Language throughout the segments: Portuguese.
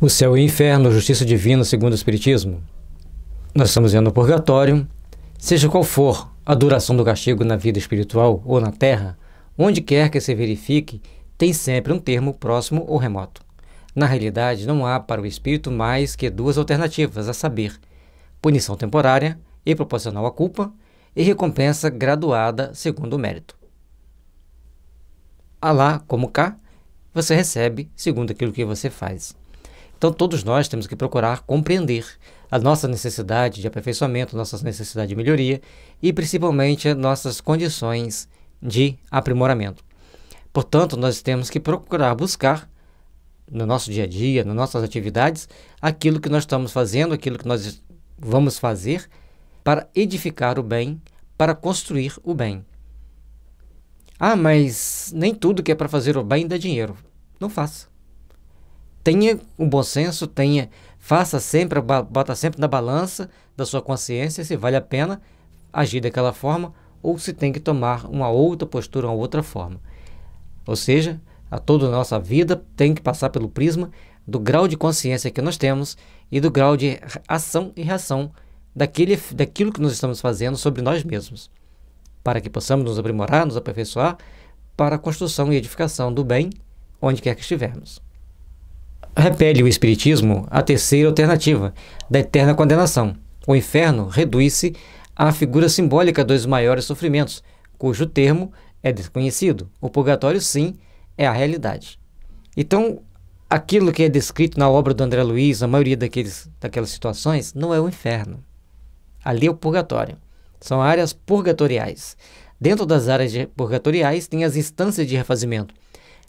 o céu e o inferno, justiça divina segundo o Espiritismo. Nós estamos vendo o purgatório, seja qual for a duração do castigo na vida espiritual ou na terra, onde quer que se verifique, tem sempre um termo próximo ou remoto. Na realidade, não há para o espírito mais que duas alternativas, a saber, punição temporária e proporcional à culpa e recompensa graduada segundo o mérito. A lá como cá, você recebe segundo aquilo que você faz. Então, todos nós temos que procurar compreender a nossa necessidade de aperfeiçoamento, nossas necessidades de melhoria e, principalmente, nossas condições de aprimoramento. Portanto, nós temos que procurar buscar no nosso dia a dia, nas nossas atividades, aquilo que nós estamos fazendo, aquilo que nós vamos fazer para edificar o bem, para construir o bem. Ah, mas nem tudo que é para fazer o bem dá dinheiro. Não faça tenha um bom senso, tenha, faça sempre, bota sempre na balança da sua consciência se vale a pena agir daquela forma ou se tem que tomar uma outra postura, uma outra forma. Ou seja, a toda a nossa vida tem que passar pelo prisma do grau de consciência que nós temos e do grau de ação e reação daquele, daquilo que nós estamos fazendo sobre nós mesmos, para que possamos nos aprimorar, nos aperfeiçoar para a construção e edificação do bem onde quer que estivermos repele o Espiritismo à terceira alternativa, da eterna condenação. O inferno reduz-se à figura simbólica dos maiores sofrimentos, cujo termo é desconhecido. O purgatório, sim, é a realidade. Então, aquilo que é descrito na obra do André Luiz, a maioria daqueles, daquelas situações, não é o inferno. Ali é o purgatório. São áreas purgatoriais. Dentro das áreas purgatoriais tem as instâncias de refazimento.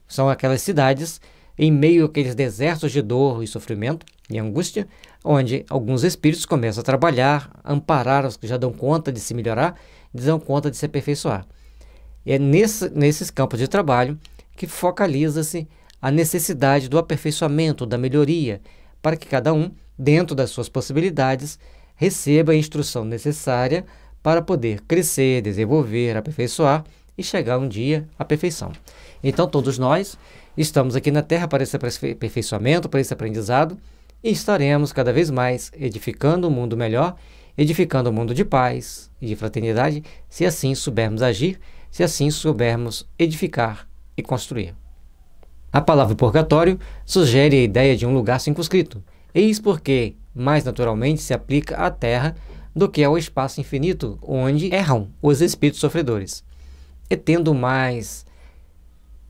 São aquelas cidades em meio àqueles desertos de dor e sofrimento e angústia, onde alguns espíritos começam a trabalhar, amparar os que já dão conta de se melhorar, dão conta de se aperfeiçoar. E é nesse, nesses campos de trabalho que focaliza-se a necessidade do aperfeiçoamento, da melhoria, para que cada um, dentro das suas possibilidades, receba a instrução necessária para poder crescer, desenvolver, aperfeiçoar e chegar um dia à perfeição. Então, todos nós Estamos aqui na Terra para esse aperfeiçoamento, para esse aprendizado, e estaremos cada vez mais edificando um mundo melhor, edificando um mundo de paz e de fraternidade, se assim soubermos agir, se assim soubermos edificar e construir. A palavra purgatório sugere a ideia de um lugar circunscrito, eis porque mais naturalmente se aplica à Terra do que ao espaço infinito onde erram os espíritos sofredores. E tendo mais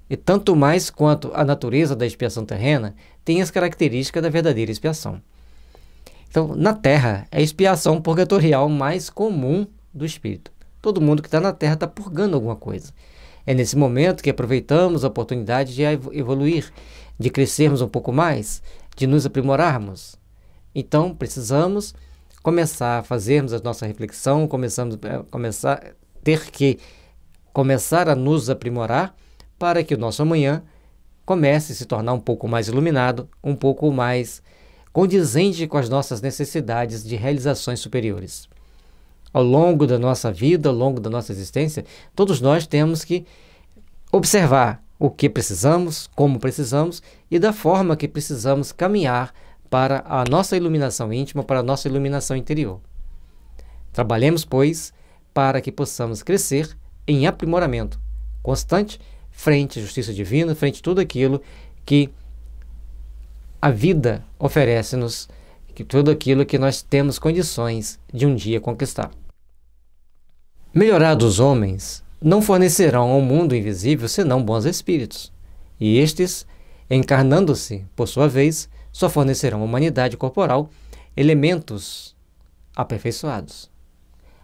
e tanto mais quanto a natureza da expiação terrena tem as características da verdadeira expiação. Então, na Terra, é a expiação purgatorial mais comum do espírito. Todo mundo que está na Terra está purgando alguma coisa. É nesse momento que aproveitamos a oportunidade de evoluir, de crescermos um pouco mais, de nos aprimorarmos. Então, precisamos começar a fazermos a nossa reflexão, começamos a eh, começar ter que começar a nos aprimorar para que o nosso amanhã comece a se tornar um pouco mais iluminado, um pouco mais condizente com as nossas necessidades de realizações superiores. Ao longo da nossa vida, ao longo da nossa existência, todos nós temos que observar o que precisamos, como precisamos e da forma que precisamos caminhar para a nossa iluminação íntima, para a nossa iluminação interior. Trabalhemos, pois, para que possamos crescer em aprimoramento constante frente à justiça divina, frente a tudo aquilo que a vida oferece-nos, que tudo aquilo que nós temos condições de um dia conquistar. Melhorados homens não fornecerão ao mundo invisível senão bons espíritos, e estes, encarnando-se, por sua vez, só fornecerão à humanidade corporal elementos aperfeiçoados.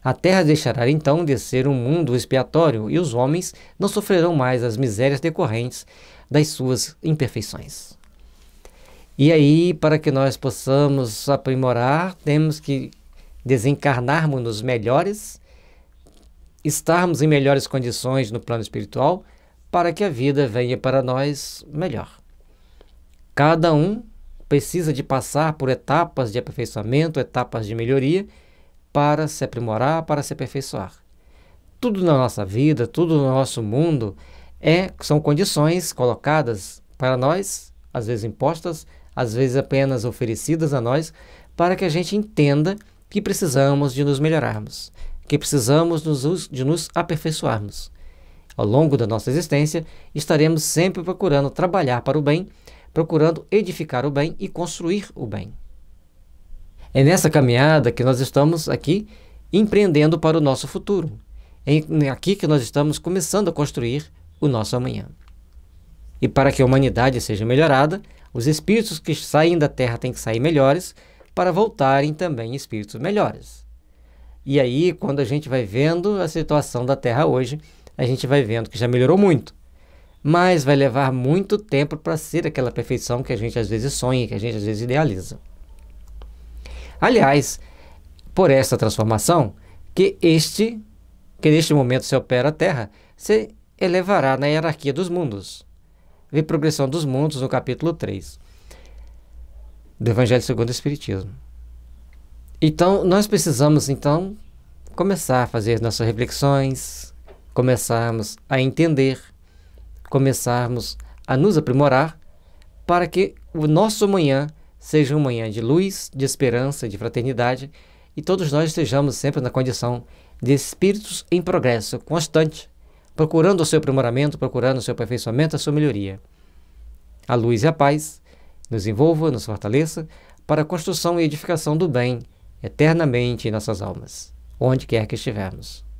A terra deixará então de ser um mundo expiatório e os homens não sofrerão mais as misérias decorrentes das suas imperfeições. E aí, para que nós possamos aprimorar, temos que desencarnarmos-nos melhores, estarmos em melhores condições no plano espiritual, para que a vida venha para nós melhor. Cada um precisa de passar por etapas de aperfeiçoamento, etapas de melhoria para se aprimorar, para se aperfeiçoar. Tudo na nossa vida, tudo no nosso mundo é são condições colocadas para nós, às vezes impostas, às vezes apenas oferecidas a nós, para que a gente entenda que precisamos de nos melhorarmos, que precisamos de nos aperfeiçoarmos. Ao longo da nossa existência, estaremos sempre procurando trabalhar para o bem, procurando edificar o bem e construir o bem. É nessa caminhada que nós estamos aqui empreendendo para o nosso futuro. É aqui que nós estamos começando a construir o nosso amanhã. E para que a humanidade seja melhorada, os espíritos que saem da Terra têm que sair melhores para voltarem também espíritos melhores. E aí, quando a gente vai vendo a situação da Terra hoje, a gente vai vendo que já melhorou muito. Mas vai levar muito tempo para ser aquela perfeição que a gente às vezes sonha, que a gente às vezes idealiza. Aliás, por esta transformação, que este, que neste momento se opera a Terra, se elevará na hierarquia dos mundos. Vê progressão dos mundos no capítulo 3 do Evangelho segundo o Espiritismo. Então, nós precisamos, então, começar a fazer nossas reflexões, começarmos a entender, começarmos a nos aprimorar para que o nosso amanhã seja uma manhã de luz, de esperança, de fraternidade e todos nós estejamos sempre na condição de espíritos em progresso constante, procurando o seu aprimoramento, procurando o seu aperfeiçoamento, a sua melhoria. A luz e a paz nos envolva, nos fortaleça para a construção e edificação do bem eternamente em nossas almas, onde quer que estivermos.